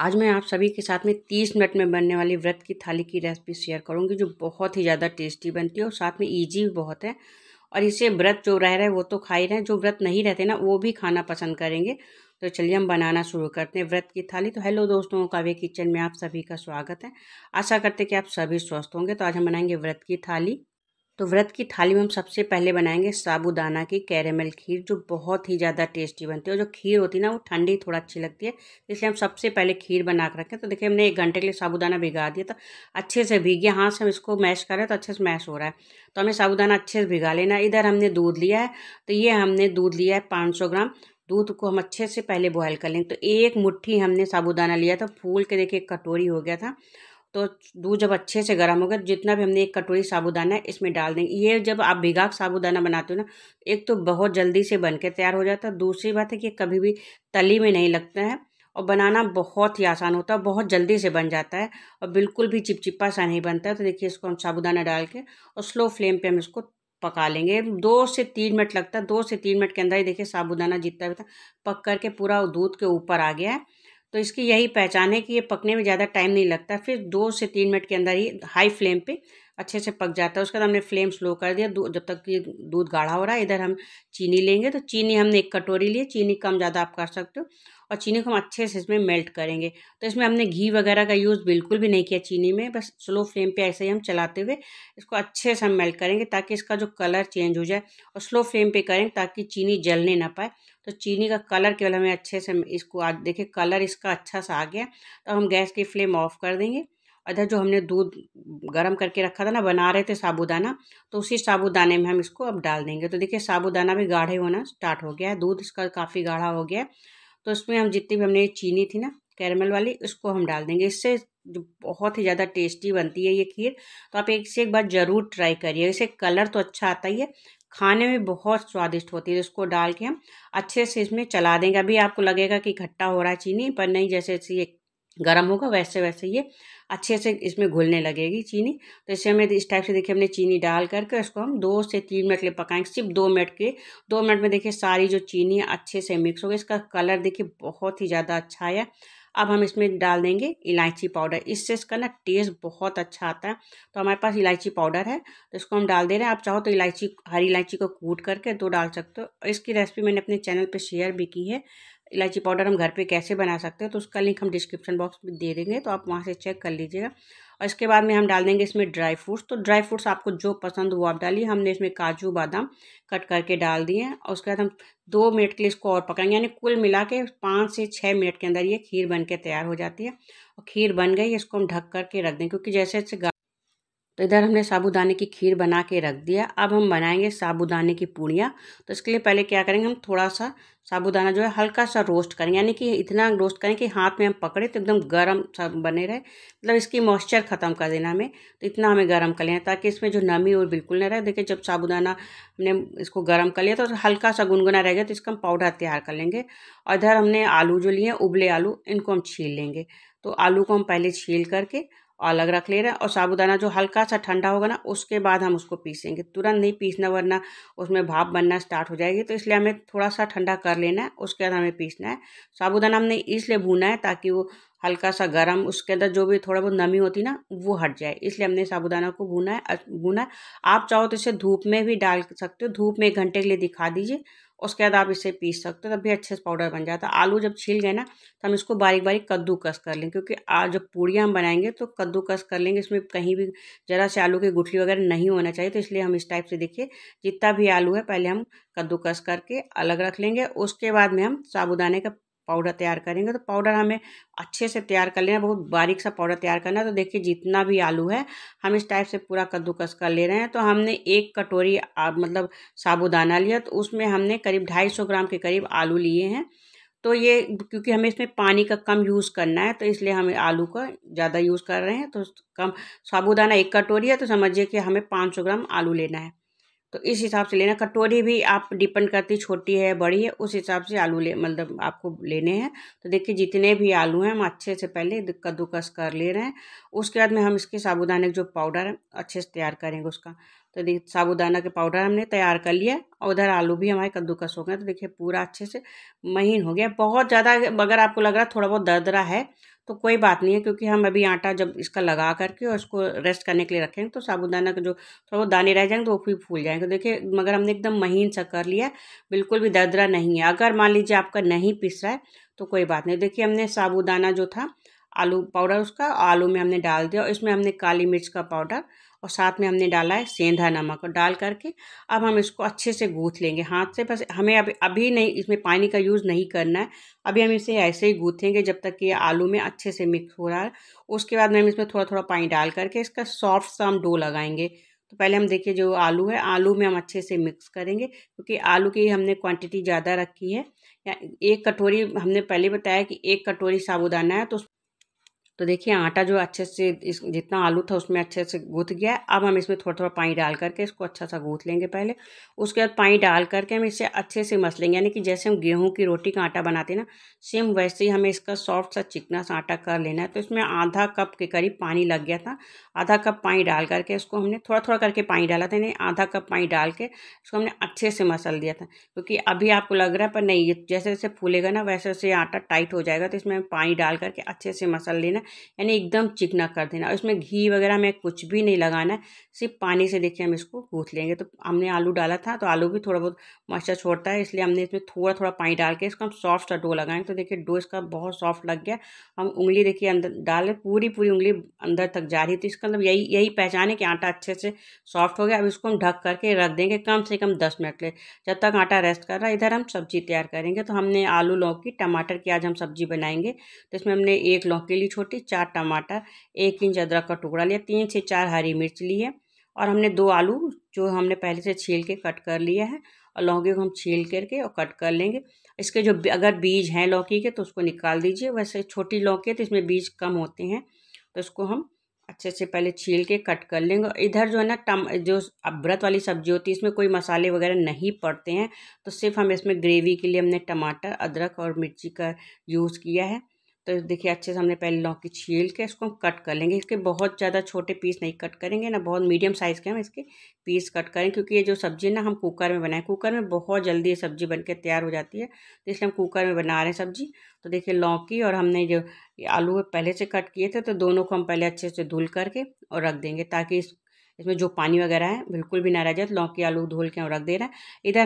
आज मैं आप सभी के साथ में तीस मिनट में बनने वाली व्रत की थाली की रेसिपी शेयर करूंगी जो बहुत ही ज़्यादा टेस्टी बनती है और साथ में इजी भी बहुत है और इसे व्रत जो रह रहे वो तो खा ही रहे जो व्रत नहीं रहते ना वो भी खाना पसंद करेंगे तो चलिए हम बनाना शुरू करते हैं व्रत की थाली तो हेलो दोस्तों काव्य किचन में आप सभी का स्वागत है आशा करते कि आप सभी स्वस्थ होंगे तो आज हम बनाएंगे व्रत की थाली तो व्रत की थाली में हम सबसे पहले बनाएंगे साबूदाना की कैरेमल खीर जो बहुत ही ज़्यादा टेस्टी बनती है और जो खीर होती है ना वो ठंडी थोड़ा अच्छी लगती है इसलिए हम सबसे पहले खीर बना कर रखें तो देखिए हमने एक घंटे के लिए साबूदाना भिगा दिया तो अच्छे से भीगे हाथ से हम इसको मैश कर रहे हैं तो अच्छे से मैश हो रहा है तो हमें साबूदाना अच्छे से भिगा लेना इधर हमने दूध लिया है तो ये हमने दूध लिया है पाँच ग्राम दूध को हम अच्छे से पहले बॉयल कर लेंगे तो एक मुट्ठी हमने साबूदाना लिया था फूल के देखिए कटोरी हो गया था तो दूध जब अच्छे से गर्म हो गया जितना भी हमने एक कटोरी साबुदाना इसमें डाल देंगे ये जब आप भिगा साबूदाना बनाते हो ना एक तो बहुत जल्दी से बन के तैयार हो जाता है दूसरी बात है कि कभी भी तली में नहीं लगता है और बनाना बहुत ही आसान होता है बहुत जल्दी से बन जाता है और बिल्कुल भी चिपचिपा सा नहीं बनता है तो देखिए इसको हम साबूदाना डाल के और स्लो फ्लेम पर हम इसको पका लेंगे दो से तीन मिनट लगता है दो से तीन मिनट के अंदर ही देखिए साबूदाना जितना भी था पक करके पूरा दूध के ऊपर आ गया है तो इसकी यही पहचान है कि ये पकने में ज़्यादा टाइम नहीं लगता फिर दो से तीन मिनट के अंदर ही हाई फ्लेम पे अच्छे से पक जाता है उसके बाद हमने फ्लेम स्लो कर दिया जब तक कि दूध गाढ़ा हो रहा है इधर हम चीनी लेंगे तो चीनी हमने एक कटोरी ली चीनी कम ज़्यादा आप कर सकते हो और चीनी को हम अच्छे से इसमें मेल्ट करेंगे तो इसमें हमने घी वगैरह का यूज़ बिल्कुल भी नहीं किया चीनी में बस स्लो फ्लेम पे ऐसे ही हम चलाते हुए इसको अच्छे से हम मेल्ट करेंगे ताकि इसका जो कलर चेंज हो जाए और स्लो फ्लेम पे करें ताकि चीनी जलने ना पाए तो चीनी का कलर केवल हमें अच्छे से इसको आज देखिए कलर इसका अच्छा सा आ गया तो हम गैस की फ्लेम ऑफ कर देंगे अदर जो हमने दूध गर्म करके रखा था ना बना रहे थे साबूदाना तो उसी साबूदाने में हम इसको अब डाल देंगे तो देखिए साबूदाना भी गाढ़े होना स्टार्ट हो गया है दूध इसका काफ़ी गाढ़ा हो गया है तो इसमें हम जितनी भी हमने चीनी थी ना कैरमल वाली उसको हम डाल देंगे इससे जो बहुत ही ज़्यादा टेस्टी बनती है ये खीर तो आप एक से एक बार ज़रूर ट्राई करिए इसे कलर तो अच्छा आता ही है खाने में बहुत स्वादिष्ट होती है इसको डाल के हम अच्छे से इसमें चला देंगे अभी आपको लगेगा कि खट्टा हो रहा है चीनी पर नहीं जैसे ये गर्म होगा वैसे वैसे ये अच्छे से इसमें घुलने लगेगी चीनी तो इसे हमें इस टाइप से देखिए हमने चीनी डाल करके इसको हम दो से तीन मिनट के लिए पकाएंगे सिर्फ दो मिनट के दो मिनट में देखिए सारी जो चीनी है अच्छे से मिक्स हो गई इसका कलर देखिए बहुत ही ज़्यादा अच्छा आया अब हम इसमें डाल देंगे इलायची पाउडर इससे इसका ना टेस्ट बहुत अच्छा आता है तो हमारे पास इलायची पाउडर है तो इसको हम डाल दे रहे हैं आप चाहो तो इलायची हरी इलायची को कूट करके दो तो डाल सकते हो इसकी रेसिपी मैंने अपने चैनल पर शेयर भी की है इलायची पाउडर हम घर पे कैसे बना सकते हैं तो उसका लिंक हम डिस्क्रिप्शन बॉक्स में दे देंगे तो आप वहाँ से चेक कर लीजिएगा और इसके बाद में हम डाल देंगे इसमें ड्राई फ्रूट्स तो ड्राई फ्रूट्स आपको जो पसंद हो आप डालिए हमने इसमें काजू बादाम कट करके डाल दिए हैं और उसके बाद हम दो मिनट के लिए इसको और पकाएंगे यानी कुल मिला के पाँच से छः मिनट के अंदर ये खीर बन के तैयार हो जाती है और खीर बन गई इसको हम ढक करके रख दें क्योंकि जैसे जैसे तो इधर हमने साबूदाने की खीर बना के रख दिया अब हम बनाएंगे साबूदाने की पूड़ियाँ तो इसके लिए पहले क्या करेंगे हम थोड़ा सा साबूदाना जो है हल्का सा रोस्ट करें यानी कि इतना रोस्ट करें कि हाथ में हम पकड़े तो एकदम गर्म सा बने रहे मतलब इसकी मॉइस्चर ख़त्म कर देना हमें तो इतना हमें गर्म कर लेना ताकि इसमें जो नमी और बिल्कुल ना रहे देखिए जब साबूदाना हमने इसको गर्म कर लिया तो हल्का सा गुनगुना रह गया तो इसका हम पाउडर तैयार कर लेंगे और इधर हमने आलू जो लिए उबले आलू इनको हम छील लेंगे तो आलू को हम पहले छील करके और अलग रख ले रहे हैं और साबुदाना जो हल्का सा ठंडा होगा ना उसके बाद हम उसको पीसेंगे तुरंत नहीं पीसना वरना उसमें भाप बनना स्टार्ट हो जाएगी तो इसलिए हमें थोड़ा सा ठंडा कर लेना है उसके बाद हमें पीसना है साबुदाना हमने इसलिए भूना है ताकि वो हल्का सा गरम उसके अंदर जो भी थोड़ा बहुत नमी होती ना वो हट जाए इसलिए हमने साबुदाना को भूना है भूना है आप चाहो तो इसे धूप में भी डाल सकते हो धूप में एक घंटे के लिए दिखा दीजिए उसके बाद आप इसे पीस सकते हो तब भी अच्छे से पाउडर बन जाता है आलू जब छील गए ना तो हम इसको बारीक बारीक कद्दूकस कर लेंगे क्योंकि आज जब पूड़ियाँ हम बनाएंगे तो कद्दूकस कर लेंगे इसमें कहीं भी ज़रा से आलू की गुठली वगैरह नहीं होना चाहिए तो इसलिए हम इस टाइप से देखिए जितना भी आलू है पहले हम कद्दूकस करके अलग रख लेंगे उसके बाद में हम साबुदाने का पाउडर तैयार करेंगे तो पाउडर हमें अच्छे से तैयार कर लेना बहुत बारीक सा पाउडर तैयार करना है तो देखिए जितना भी आलू है हम इस टाइप से पूरा कद्दूकस कर ले रहे हैं तो हमने एक कटोरी मतलब साबुदाना लिया तो उसमें हमने करीब ढाई सौ ग्राम के करीब आलू लिए हैं तो ये क्योंकि हमें इसमें पानी का कम यूज़ करना है तो इसलिए हम आलू का ज़्यादा यूज़ कर रहे हैं तो कम साबुदाना एक कटोरी है तो समझिए कि हमें पाँच सौ ग्राम आलू लेना है तो इस हिसाब से लेना कटोरी भी आप डिपेंड करती छोटी है बड़ी है उस हिसाब से आलू ले मतलब आपको लेने हैं तो देखिए जितने भी आलू हैं हम अच्छे से पहले कद्दूकस कर ले रहे हैं उसके बाद में हम इसके साबुदाने का जो पाउडर है अच्छे से तैयार करेंगे उसका तो देखिए साबुदाना के पाउडर हमने तैयार कर लिया और उधर आलू भी हमारे कद्दूकस हो गए तो देखिए पूरा अच्छे से महीन हो गया बहुत ज़्यादा अगर आपको लग रहा है थोड़ा बहुत दर्द रहा है तो कोई बात नहीं है क्योंकि हम अभी आटा जब इसका लगा करके और इसको रेस्ट करने के लिए रखेंगे तो साबुदाना का जो थोड़ा बहुत दाने रह जाएंगे तो वो भी फूल जाएंगे तो देखिए मगर हमने एकदम महीन सा कर लिया बिल्कुल भी दर्दरा नहीं है अगर मान लीजिए आपका नहीं पिस रहा है तो कोई बात नहीं देखिए हमने साबुदाना जो था आलू पाउडर उसका आलू में हमने डाल दिया और इसमें हमने काली मिर्च का पाउडर और साथ में हमने डाला है सेंधा नमक और डाल करके अब हम इसको अच्छे से गूँथ लेंगे हाथ से बस हमें अभी अभी नहीं इसमें पानी का यूज़ नहीं करना है अभी हम इसे ऐसे ही गूँथेंगे जब तक कि आलू में अच्छे से मिक्स हो रहा है उसके बाद हम इसमें थोड़ा थोड़ा पानी डाल करके इसका सॉफ्ट सा हम डो लगाएंगे तो पहले हम देखिए जो आलू है आलू में हम अच्छे से मिक्स करेंगे क्योंकि आलू की हमने क्वांटिटी ज़्यादा रखी है या एक कटोरी हमने पहले बताया कि एक कटोरी साबुदाना है तो तो देखिए आटा जो अच्छे से इस जितना आलू था उसमें अच्छे से गूथ गया है अब हम इसमें थोड़ा थोड़ा पानी डाल करके इसको अच्छा सा गूथ लेंगे पहले उसके बाद पानी डाल करके हम इसे अच्छे से मस लेंगे यानी कि जैसे हम गेहूं की रोटी का आटा बनाते हैं ना सेम वैसे ही हमें इसका सॉफ्ट सा चिकना सा आटा कर लेना है तो इसमें आधा कप के करीब पानी लग गया था आधा कप पानी डाल करके इसको हमने थोड़ा थोड़ा करके पानी डाला था यानी आधा कप पानी डाल के इसको हमने अच्छे से मसल दिया था क्योंकि अभी आपको लग रहा है पर नहीं ये जैसे जैसे फूलेगा ना वैसे वैसे आटा टाइट हो जाएगा तो इसमें पानी डाल करके अच्छे से मसल लेना यानी एकदम चिकना कर देना इसमें घी वगैरह में कुछ भी नहीं लगाना है सिर्फ पानी से देखिए हम इसको गूथ लेंगे तो हमने आलू डाला था तो आलू भी थोड़ा बहुत मॉइस्चर छोड़ता है इसलिए हमने इसमें थोड़ा थोड़ा पानी डाल के इसका हम सॉफ्ट डो लगाएंगे तो देखिए डो इसका बहुत सॉफ्ट लग गया हम उंगली देखिए अंदर डाले पूरी पूरी उंगली अंदर तक जा रही थी इसका मतलब यही यही पहचान है कि आटा अच्छे से सॉफ्ट हो गया अब इसको हम ढक करके रख देंगे कम से कम दस मिनट ले जब तक आटा रेस्ट कर रहा है इधर हम सब्जी तैयार करेंगे तो हमने आलू लौकी टमाटर की आज हम सब्जी बनाएंगे तो इसमें हमने एक लौकी ली छोटी रोटी चार टमाटर एक इंच अदरक का टुकड़ा लिया तीन से चार हरी मिर्च ली है और हमने दो आलू जो हमने पहले से छील के कट कर लिया है और लौकी को हम छील करके और कट कर लेंगे इसके जो अगर बीज हैं लौकी के तो उसको निकाल दीजिए वैसे छोटी लौकी है तो इसमें बीज कम होते हैं तो उसको हम अच्छे से पहले छील के कट कर लेंगे इधर जो है ना टम जो अब्रत वाली सब्जी होती है इसमें कोई मसाले वगैरह नहीं पड़ते हैं तो सिर्फ हम इसमें ग्रेवी के लिए हमने टमाटर अदरक और मिर्ची का यूज़ किया है तो देखिए अच्छे से हमने पहले लौकी छील के इसको हम कट कर लेंगे इसके बहुत ज़्यादा छोटे पीस नहीं कट करेंगे ना बहुत मीडियम साइज़ के हम इसके पीस कट करें क्योंकि ये जो सब्ज़ी ना हम कुकर में बनाएं कुकर में बहुत जल्दी ये सब्ज़ी बनके तैयार हो जाती है तो इसलिए हम कुकर में बना रहे हैं सब्ज़ी तो देखिए लौकी और हमने जो आलू पहले से कट किए थे तो दोनों को हम पहले अच्छे से धुल करके और रख देंगे ताकि इस इसमें जो पानी वगैरह है बिल्कुल भी ना रह जाए तो लौकी आलू धुल के हम रख दे रहे हैं इधर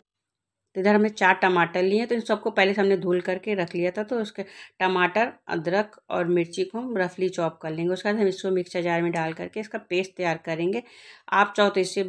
तो इधर हमने चार टमाटर लिए तो इन सबको पहले से हमने धुल करके रख लिया था तो उसके टमाटर अदरक और मिर्ची को हम रफली चॉप कर लेंगे उसके बाद हम इसको मिक्सर जार में डाल करके इसका पेस्ट तैयार करेंगे आप चाहो तो इसे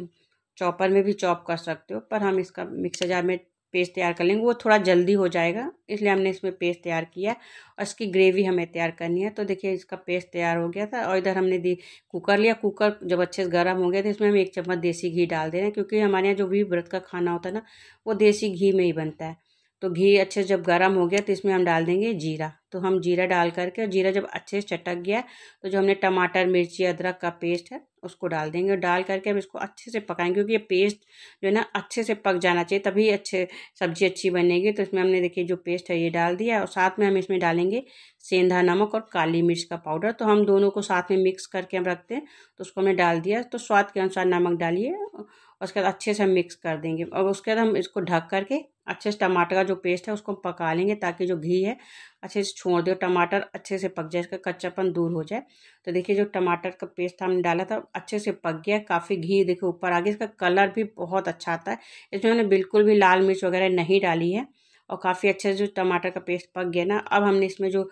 चॉपर में भी चॉप कर सकते हो पर हम इसका मिक्सर जार में पेस्ट तैयार कर लेंगे वो थोड़ा जल्दी हो जाएगा इसलिए हमने इसमें पेस्ट तैयार किया और इसकी ग्रेवी हमें तैयार करनी है तो देखिए इसका पेस्ट तैयार हो गया था और इधर हमने दी कुकर लिया कुकर जब अच्छे से गर्म हो गया तो इसमें हम एक चम्मच देसी घी डाल दे रहे हैं क्योंकि हमारे यहाँ जो भी व्रत का खाना होता है ना वो देसी घी में ही बनता है तो घी अच्छे से जब गर्म हो गया तो इसमें हम डाल देंगे जीरा तो हम जीरा डाल करके और जीरा जब अच्छे से चटक गया तो जो हमने टमाटर मिर्ची अदरक का पेस्ट है उसको डाल देंगे और डाल करके हम इसको अच्छे से पकाएंगे क्योंकि ये पेस्ट जो है ना अच्छे से पक जाना चाहिए तभी अच्छे सब्ज़ी अच्छी बनेगी तो इसमें हमने देखिए जो पेस्ट है ये डाल दिया और साथ में हम इसमें डालेंगे सेंधा नमक और काली मिर्च का पाउडर तो हम दोनों को साथ में मिक्स करके हम रखते हैं तो उसको हमने डाल दिया तो स्वाद के अनुसार नमक डालिए उसके बाद अच्छे से हम मिक्स कर देंगे और उसके बाद हम इसको ढक करके अच्छे से टमाटर का जो पेस्ट है उसको हम पका लेंगे ताकि जो घी है अच्छे से छोड़ दे टमाटर अच्छे से पक जाए इसका कच्चापन दूर हो जाए तो देखिए जो टमाटर का पेस्ट हमने डाला था अच्छे से पक गया काफ़ी घी देखिए ऊपर आ गया इसका कलर भी बहुत अच्छा आता है इसमें हमने बिल्कुल भी लाल मिर्च वगैरह नहीं डाली है और काफ़ी अच्छे से जो टमाटर का पेस्ट पक गया ना अब हमने इसमें जो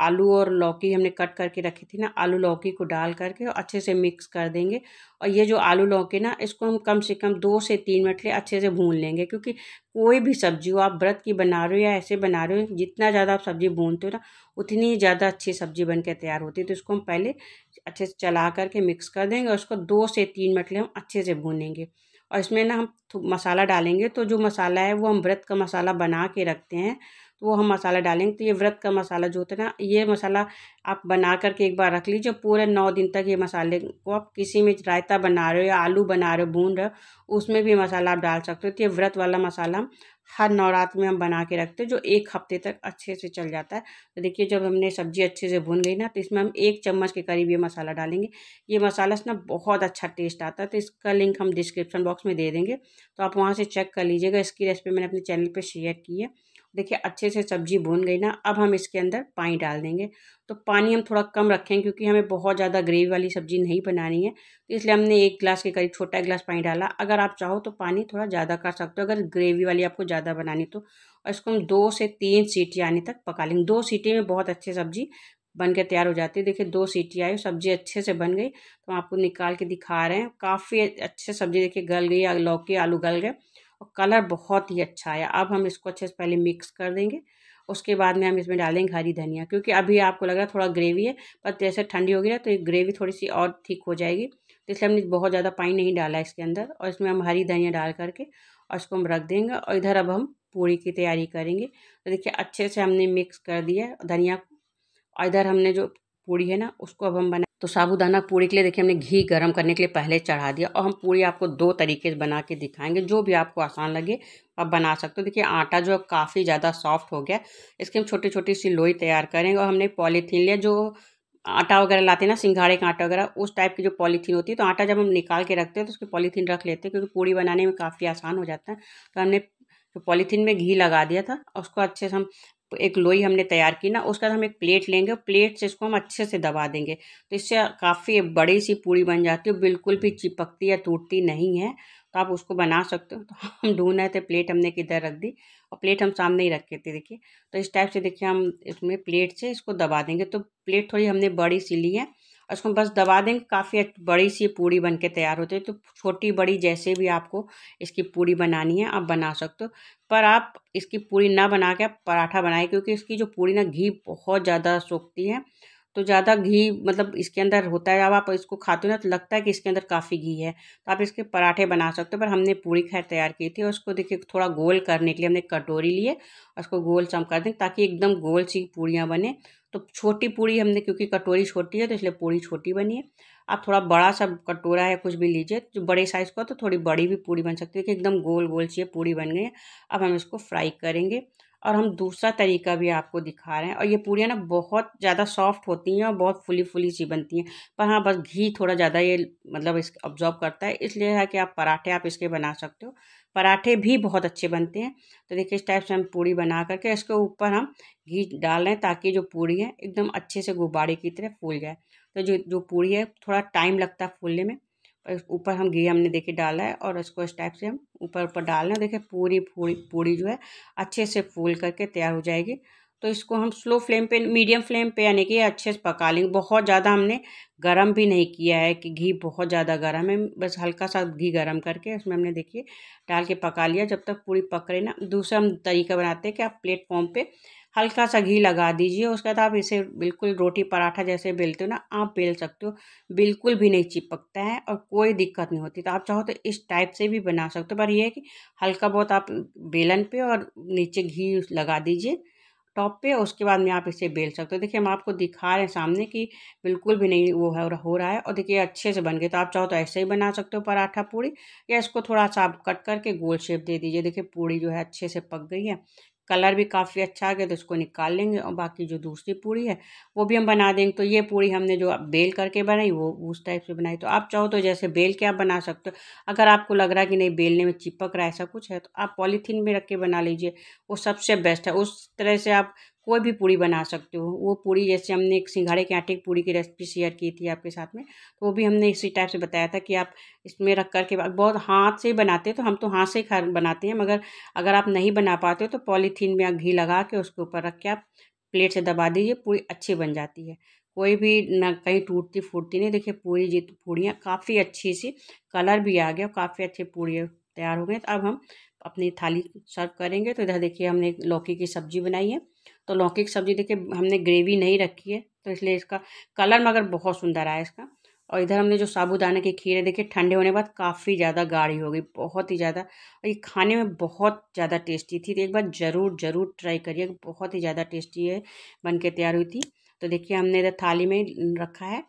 आलू और लौकी हमने कट करके रखी थी ना आलू लौकी को डाल करके और अच्छे से मिक्स कर देंगे और ये जो आलू लौकी ना इसको हम कम से कम दो से तीन मिनट लिए अच्छे से भून लेंगे क्योंकि कोई भी सब्जी हो आप व्रत की बना रहे हो या ऐसे बना रहे हो जितना ज़्यादा आप सब्जी भूनते हो ना उतनी ही ज़्यादा अच्छी सब्जी बन के तैयार होती है तो इसको हम पहले अच्छे से चला करके मिक्स कर देंगे और उसको दो से तीन मिनट लिए हम अच्छे से भूनेंगे और इसमें ना हम मसाला डालेंगे तो जो मसाला है वो हम व्रत का मसाला बना के रखते हैं तो वो हम मसाला डालेंगे तो ये व्रत का मसाला जो होता है ना ये मसाला आप बना करके एक बार रख लीजिए पूरे नौ दिन तक ये मसाले को आप किसी में रायता बना रहे हो या आलू बना रहे हो भून रहे हो उसमें भी मसाला आप डाल सकते हो तो ये व्रत वाला मसाला हम हर नवरात्र में हम बना के रखते हैं जो एक हफ्ते तक अच्छे से चल जाता है तो देखिए जब हमने सब्जी अच्छे से भून गई ना तो इसमें हम एक चम्मच के करीब ये मसाला डालेंगे ये मसाला ना बहुत अच्छा टेस्ट आता है तो इसका लिंक हम डिस्क्रिप्शन बॉक्स में दे देंगे तो आप वहाँ से चेक कर लीजिएगा इसकी रेसिपी मैंने अपने चैनल पर शेयर की है देखिए अच्छे से सब्जी भून गई ना अब हम इसके अंदर पानी डाल देंगे तो पानी हम थोड़ा कम रखें क्योंकि हमें बहुत ज़्यादा ग्रेवी वाली सब्जी नहीं बनानी है तो इसलिए हमने एक गिलास के करीब छोटा गिलास पानी डाला अगर आप चाहो तो पानी थोड़ा ज़्यादा कर सकते हो अगर ग्रेवी वाली आपको ज़्यादा बनानी तो और इसको हम दो से तीन सीटी आने तक पका लेंगे दो सीटी में बहुत अच्छी सब्जी बन के तैयार हो जाती है देखिए दो सीटी आई सब्जी अच्छे से बन गई तो हम आपको निकाल के दिखा रहे हैं काफ़ी अच्छे सब्जी देखिए गल गई लौकी आलू गल गए और कलर बहुत ही अच्छा आया अब हम इसको अच्छे से पहले मिक्स कर देंगे उसके बाद में हम इसमें डालेंगे हरी धनिया क्योंकि अभी आपको लग रहा है थोड़ा ग्रेवी है पर जैसे ठंडी होगी ना तो ये ग्रेवी थोड़ी सी और ठीक हो जाएगी तो इसलिए हमने बहुत ज़्यादा पानी नहीं डाला इसके अंदर और इसमें हम हरी धनिया डाल करके और इसको हम रख देंगे और इधर अब हम पूरी की तैयारी करेंगे तो देखिए अच्छे से हमने मिक्स कर दिया धनिया को और इधर हमने जो पूड़ी है ना उसको अब हम बना तो साबूदाना पूड़ी के लिए देखिए हमने घी गर्म करने के लिए पहले चढ़ा दिया और हम पूड़ी आपको दो तरीके से बना के दिखाएंगे जो भी आपको आसान लगे आप बना सकते हो देखिए आटा जो काफ़ी ज़्यादा सॉफ्ट हो गया इसकी हम छोटी छोटी सी लोई तैयार करेंगे और हमने पॉलीथीन लिया जो आटा वगैरह लाते हैं ना सिंघाड़े का आटा वगैरह उस टाइप की जो पॉलीथीन होती है तो आटा जब हम निकाल के रखते हैं तो उसकी पॉलीथीन रख लेते हैं क्योंकि पूड़ी बनाने में काफ़ी आसान हो जाता है तो हमने जो पॉलीथीन में घी लगा दिया था उसको अच्छे से हम एक लोई हमने तैयार की ना उसके बाद हम एक प्लेट लेंगे प्लेट से इसको हम अच्छे से दबा देंगे तो इससे काफ़ी बड़ी सी पूड़ी बन जाती है बिल्कुल भी चिपकती या टूटती नहीं है तो आप उसको बना सकते हो तो हम ढूंढ रहे थे प्लेट हमने किधर रख दी और प्लेट हम सामने ही रखे थे देखिए तो इस टाइप से देखिए हम इसमें प्लेट से इसको दबा देंगे तो प्लेट थोड़ी हमने बड़ी सी ली है उसको बस दबा देंगे काफ़ी बड़ी सी पूड़ी बन के तैयार होती है तो छोटी बड़ी जैसे भी आपको इसकी पूड़ी बनानी है आप बना सकते हो पर आप इसकी पूड़ी ना बना के आप पराठा बनाए क्योंकि इसकी जो पूड़ी ना घी बहुत ज़्यादा सोखती है तो ज़्यादा घी मतलब इसके अंदर होता है जब आप इसको खाते हो ना तो लगता है कि इसके अंदर काफ़ी घी है तो आप इसके पराठे बना सकते हो पर हमने पूरी खैर तैयार की थी और उसको देखिए थोड़ा गोल करने के लिए हमने कटोरी लिए और उसको गोल चम कर दें ताकि एकदम गोल सी पूड़ियाँ बने तो छोटी पूड़ी हमने क्योंकि कटोरी छोटी है तो इसलिए पूड़ी छोटी बनी है आप थोड़ा बड़ा सा कटोरा या कुछ भी लीजिए जो बड़े साइज़ का तो थोड़ी बड़ी भी पूड़ी बन सकती है कि एकदम गोल गोल सी पूड़ी बन गई है अब हम इसको फ्राई करेंगे और हम दूसरा तरीका भी आपको दिखा रहे हैं और ये पूड़ियाँ ना बहुत ज़्यादा सॉफ्ट होती हैं और बहुत फुली फुली सी बनती हैं पर हाँ बस घी थोड़ा ज़्यादा ये मतलब इस ऑब्जॉर्व करता है इसलिए है कि आप पराठे आप इसके बना सकते हो पराठे भी बहुत अच्छे बनते हैं तो देखिए इस टाइप से हम पूड़ी बना करके इसके ऊपर हम घी डाल रहे हैं ताकि जो पूड़ी है एकदम अच्छे से गुब्बारे की तरह फूल जाए तो जो जो पूड़ी है थोड़ा टाइम लगता है फूलने में ऊपर हम घी हमने देखिए डाला है और इसको इस टाइप से हम ऊपर ऊपर डाल रहे हैं देखिए पूरी पूरी पूड़ी जो है अच्छे से फूल करके तैयार हो जाएगी तो इसको हम स्लो फ्लेम पे मीडियम फ्लेम पे यानी कि अच्छे से पका लेंगे बहुत ज़्यादा हमने गरम भी नहीं किया है कि घी बहुत ज़्यादा गरम है बस हल्का सा घी गरम करके उसमें हमने देखिए डाल के पका लिया जब तक पूरी पक रही ना दूसरा हम तरीका बनाते हैं कि आप प्लेटफॉर्म पर हल्का सा घी लगा दीजिए उसके बाद आप इसे बिल्कुल रोटी पराठा जैसे बेलते हो ना आप बेल सकते हो बिल्कुल भी नहीं चिपकता है और कोई दिक्कत नहीं होती तो आप चाहो तो इस टाइप से भी बना सकते हो पर यह है कि हल्का बहुत आप बेलन पे और नीचे घी लगा दीजिए टॉप पे और उसके बाद में आप इसे बेल सकते हो देखिए हम आपको दिखा रहे हैं सामने कि बिल्कुल भी नहीं वो है हो रहा है और देखिए अच्छे से बन गए तो आप चाहो तो ऐसे ही बना सकते हो पराठा पूड़ी या इसको थोड़ा सा आप कट करके गोल शेप दे दीजिए देखिए पूड़ी जो है अच्छे से पक गई है कलर भी काफ़ी अच्छा आ गया तो इसको निकाल लेंगे और बाकी जो दूसरी पूड़ी है वो भी हम बना देंगे तो ये पूड़ी हमने जो बेल करके बनाई वो उस टाइप से बनाई तो आप चाहो तो जैसे बेल के आप बना सकते हो अगर आपको लग रहा है कि नहीं बेलने में चिपक रहा है ऐसा कुछ है तो आप पॉलीथीन में रख के बना लीजिए वो सबसे बेस्ट है उस तरह से आप कोई भी पूड़ी बना सकते हो वो पूड़ी जैसे हमने एक सिंघाड़े के आटे की पूड़ी की रेसिपी शेयर की थी आपके साथ में तो वो भी हमने इसी टाइप से बताया था कि आप इसमें रख कर के बहुत हाथ से बनाते हैं तो हम तो हाथ से ही बनाते हैं मगर अगर आप नहीं बना पाते हो तो पॉलीथीन में घी लगा के उसके ऊपर रख के आप प्लेट से दबा दीजिए पूड़ी अच्छी बन जाती है कोई भी ना कहीं टूटती फूटती नहीं देखिए पूरी जी पूड़ियाँ काफ़ी अच्छी सी कलर भी आ गया काफ़ी अच्छी पूड़ियाँ तैयार हो गए तो अब हम अपनी थाली सर्व करेंगे तो इधर देखिए हमने लौकी की सब्जी बनाई है तो लौकी की सब्ज़ी देखिए हमने ग्रेवी नहीं रखी है तो इसलिए इसका कलर मगर बहुत सुंदर आया इसका और इधर हमने जो साबूदाना की खीर है देखिए ठंडे होने के बाद काफ़ी ज़्यादा गाढ़ी हो गई बहुत ही ज़्यादा और ये खाने में बहुत ज़्यादा टेस्टी थी तो एक बार ज़रूर ज़रूर ट्राई करिए बहुत ही ज़्यादा टेस्टी है बन के तैयार हुई थी तो देखिए हमने इधर थाली में रखा है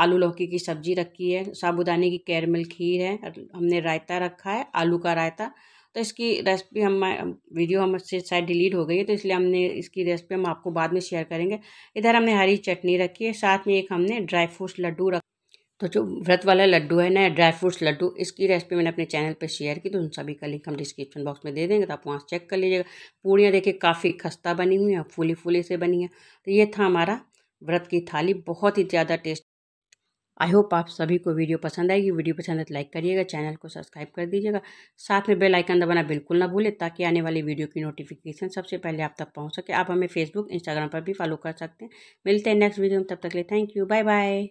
आलू लौकी की सब्जी रखी है साबूदाने की कैरमल खीर है हमने रायता रखा है आलू का रायता तो इसकी रेसिपी हम वीडियो हमसे शायद डिलीट हो गई है तो इसलिए हमने इसकी रेसिपी हम आपको बाद में शेयर करेंगे इधर हमने हरी चटनी रखी है साथ में एक हमने ड्राई फ्रूट्स लड्डू रख तो जो व्रत वाला लड्डू है ना ड्राई फ्रूट्स लड्डू इसकी रेसिपी मैंने अपने चैनल पर शेयर की तो उन सभी का लिंक हम डिस्क्रिप्शन बॉक्स में दे देंगे तो आप वहाँ से चेक कर लीजिएगा पूड़ियाँ देखिए काफ़ी खस्ता बनी हुई हैं फूली फूली से बनी है तो ये था हमारा व्रत की थाली बहुत ही ज़्यादा टेस्ट आई होप आप सभी को वीडियो पसंद आएगी वीडियो पसंद है तो लाइक करिएगा चैनल को सब्सक्राइब कर दीजिएगा साथ में बेल आइकन दबाना बिल्कुल ना भूलें ताकि आने वाली वीडियो की नोटिफिकेशन सबसे पहले आप तक पहुंच सके आप हमें फेसबुक इंस्टाग्राम पर भी फॉलो कर सकते हैं मिलते हैं नेक्स्ट वीडियो में तब तक ले थैंक यू बाय बाय